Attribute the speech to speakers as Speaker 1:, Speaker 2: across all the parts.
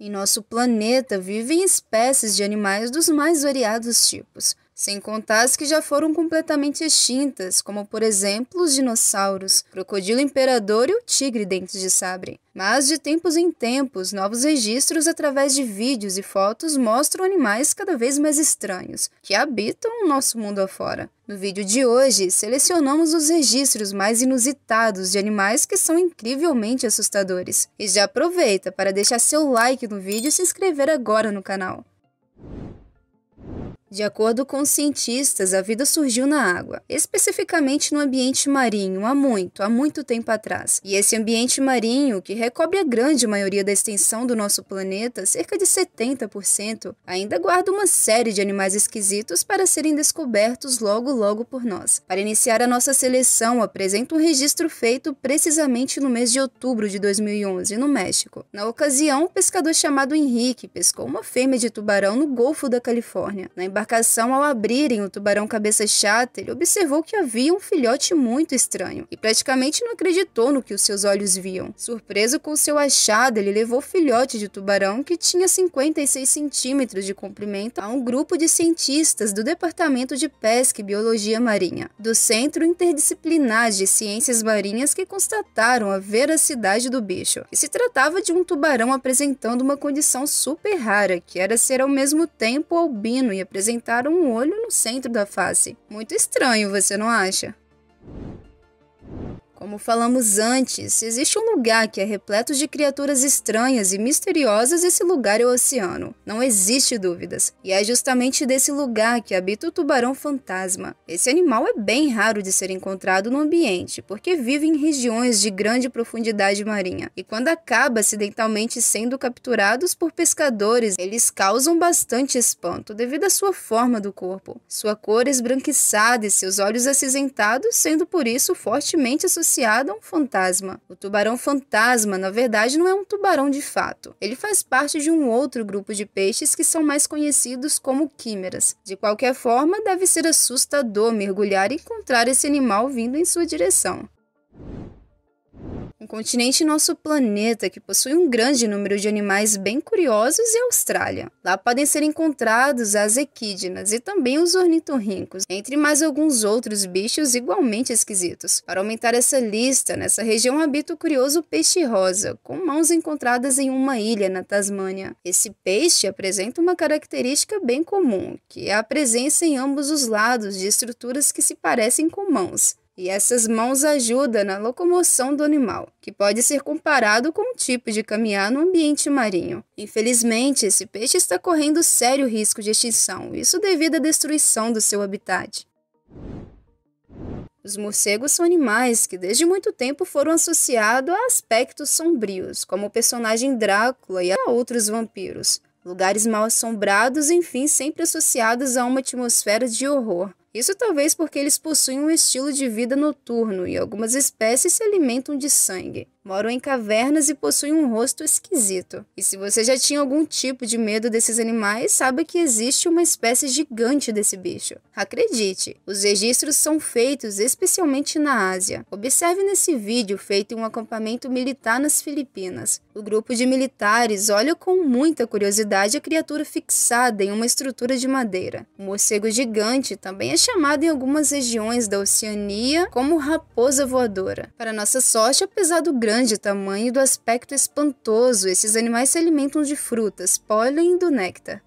Speaker 1: Em nosso planeta vivem espécies de animais dos mais variados tipos sem contar as que já foram completamente extintas, como por exemplo os dinossauros, crocodilo imperador e o tigre dentes de sabre. Mas de tempos em tempos, novos registros através de vídeos e fotos mostram animais cada vez mais estranhos, que habitam o nosso mundo afora. No vídeo de hoje, selecionamos os registros mais inusitados de animais que são incrivelmente assustadores. E já aproveita para deixar seu like no vídeo e se inscrever agora no canal. De acordo com os cientistas, a vida surgiu na água, especificamente no ambiente marinho, há muito, há muito tempo atrás. E esse ambiente marinho, que recobre a grande maioria da extensão do nosso planeta, cerca de 70%, ainda guarda uma série de animais esquisitos para serem descobertos logo logo por nós. Para iniciar a nossa seleção, apresento um registro feito precisamente no mês de outubro de 2011, no México. Na ocasião, um pescador chamado Henrique pescou uma fêmea de tubarão no Golfo da Califórnia. Na embarcação, ao abrirem o tubarão cabeça chata, ele observou que havia um filhote muito estranho e praticamente não acreditou no que os seus olhos viam. Surpreso com seu achado, ele levou o filhote de tubarão, que tinha 56 centímetros de comprimento, a um grupo de cientistas do Departamento de Pesca e Biologia Marinha, do Centro Interdisciplinar de Ciências Marinhas, que constataram a veracidade do bicho. E se tratava de um tubarão apresentando uma condição super rara, que era ser ao mesmo tempo albino e apresentar apresentar um olho no centro da face. Muito estranho, você não acha? Como falamos antes, existe um lugar que é repleto de criaturas estranhas e misteriosas, esse lugar é o oceano. Não existe dúvidas. E é justamente desse lugar que habita o tubarão fantasma. Esse animal é bem raro de ser encontrado no ambiente, porque vive em regiões de grande profundidade marinha. E quando acaba acidentalmente sendo capturados por pescadores, eles causam bastante espanto devido à sua forma do corpo, sua cor esbranquiçada e seus olhos acinzentados, sendo por isso fortemente associados associado a um fantasma. O tubarão fantasma, na verdade, não é um tubarão de fato. Ele faz parte de um outro grupo de peixes que são mais conhecidos como quimeras. De qualquer forma, deve ser assustador mergulhar e encontrar esse animal vindo em sua direção um continente em nosso planeta que possui um grande número de animais bem curiosos, e a Austrália. Lá podem ser encontrados as equídeas e também os ornitorrincos, entre mais alguns outros bichos igualmente esquisitos. Para aumentar essa lista, nessa região habita o curioso peixe rosa, com mãos encontradas em uma ilha na Tasmânia. Esse peixe apresenta uma característica bem comum, que é a presença em ambos os lados de estruturas que se parecem com mãos. E essas mãos ajudam na locomoção do animal, que pode ser comparado com um tipo de caminhar no ambiente marinho. Infelizmente, esse peixe está correndo sério risco de extinção, isso devido à destruição do seu habitat. Os morcegos são animais que desde muito tempo foram associados a aspectos sombrios, como o personagem Drácula e a outros vampiros. Lugares mal assombrados, enfim, sempre associados a uma atmosfera de horror. Isso talvez porque eles possuem um estilo de vida noturno e algumas espécies se alimentam de sangue. Moram em cavernas e possuem um rosto esquisito. E se você já tinha algum tipo de medo desses animais, sabe que existe uma espécie gigante desse bicho. Acredite, os registros são feitos especialmente na Ásia. Observe nesse vídeo feito em um acampamento militar nas Filipinas. O grupo de militares olha com muita curiosidade a criatura fixada em uma estrutura de madeira. O morcego gigante também é chamada em algumas regiões da Oceania como raposa voadora. Para nossa sorte, apesar do grande tamanho e do aspecto espantoso, esses animais se alimentam de frutas, pólen e do néctar.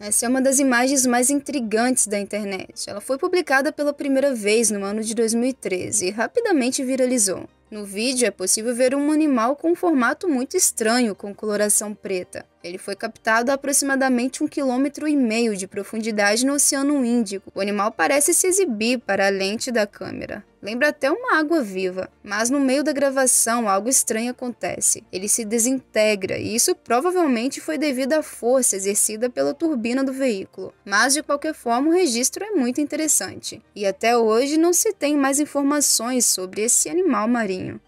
Speaker 1: Essa é uma das imagens mais intrigantes da internet. Ela foi publicada pela primeira vez no ano de 2013 e rapidamente viralizou. No vídeo é possível ver um animal com um formato muito estranho, com coloração preta. Ele foi captado a aproximadamente um quilômetro e meio de profundidade no Oceano Índico. O animal parece se exibir para a lente da câmera. Lembra até uma água viva, mas no meio da gravação algo estranho acontece. Ele se desintegra e isso provavelmente foi devido à força exercida pela turbina do veículo. Mas de qualquer forma, o registro é muito interessante e até hoje não se tem mais informações sobre esse animal marinho.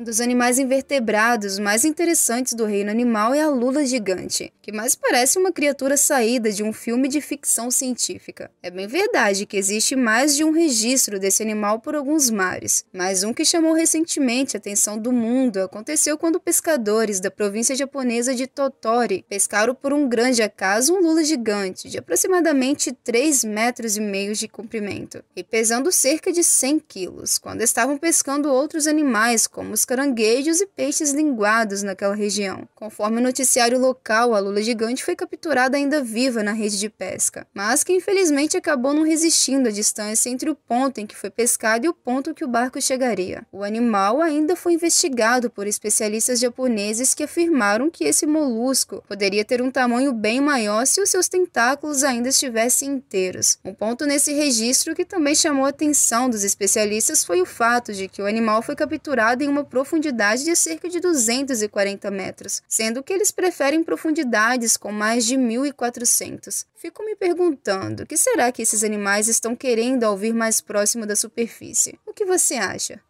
Speaker 1: Um dos animais invertebrados mais interessantes do reino animal é a lula gigante, que mais parece uma criatura saída de um filme de ficção científica. É bem verdade que existe mais de um registro desse animal por alguns mares, mas um que chamou recentemente a atenção do mundo aconteceu quando pescadores da província japonesa de Totori pescaram por um grande acaso um lula gigante de aproximadamente 3 metros e meio de comprimento e pesando cerca de 100 quilos, quando estavam pescando outros animais como os caranguejos e peixes linguados naquela região. Conforme o noticiário local, a lula gigante foi capturada ainda viva na rede de pesca, mas que infelizmente acabou não resistindo à distância entre o ponto em que foi pescado e o ponto que o barco chegaria. O animal ainda foi investigado por especialistas japoneses que afirmaram que esse molusco poderia ter um tamanho bem maior se os seus tentáculos ainda estivessem inteiros. Um ponto nesse registro que também chamou a atenção dos especialistas foi o fato de que o animal foi capturado em uma profundidade de cerca de 240 metros, sendo que eles preferem profundidades com mais de 1.400. Fico me perguntando, o que será que esses animais estão querendo ao vir mais próximo da superfície? O que você acha?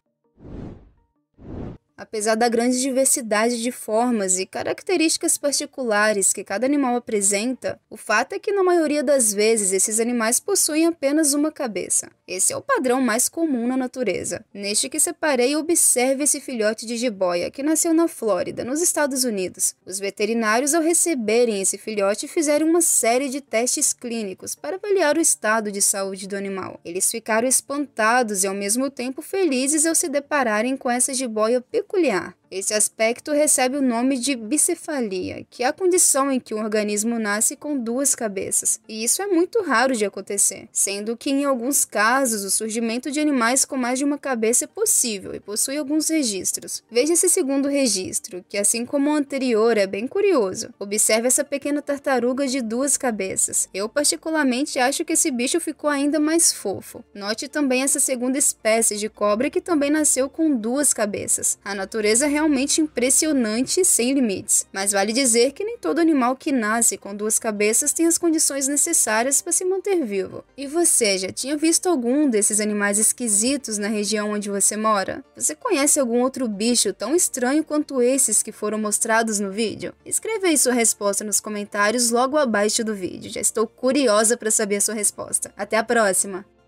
Speaker 1: Apesar da grande diversidade de formas e características particulares que cada animal apresenta, o fato é que na maioria das vezes esses animais possuem apenas uma cabeça. Esse é o padrão mais comum na natureza. Neste que separei, observe esse filhote de jiboia que nasceu na Flórida, nos Estados Unidos. Os veterinários, ao receberem esse filhote, fizeram uma série de testes clínicos para avaliar o estado de saúde do animal. Eles ficaram espantados e ao mesmo tempo felizes ao se depararem com essa jiboia peculiar 公理啊！Esse aspecto recebe o nome de bicefalia, que é a condição em que um organismo nasce com duas cabeças, e isso é muito raro de acontecer, sendo que em alguns casos o surgimento de animais com mais de uma cabeça é possível e possui alguns registros. Veja esse segundo registro, que assim como o anterior é bem curioso. Observe essa pequena tartaruga de duas cabeças. Eu particularmente acho que esse bicho ficou ainda mais fofo. Note também essa segunda espécie de cobra que também nasceu com duas cabeças. A natureza realmente realmente impressionante e sem limites. Mas vale dizer que nem todo animal que nasce com duas cabeças tem as condições necessárias para se manter vivo. E você já tinha visto algum desses animais esquisitos na região onde você mora? Você conhece algum outro bicho tão estranho quanto esses que foram mostrados no vídeo? Escreva aí sua resposta nos comentários logo abaixo do vídeo. Já estou curiosa para saber a sua resposta. Até a próxima!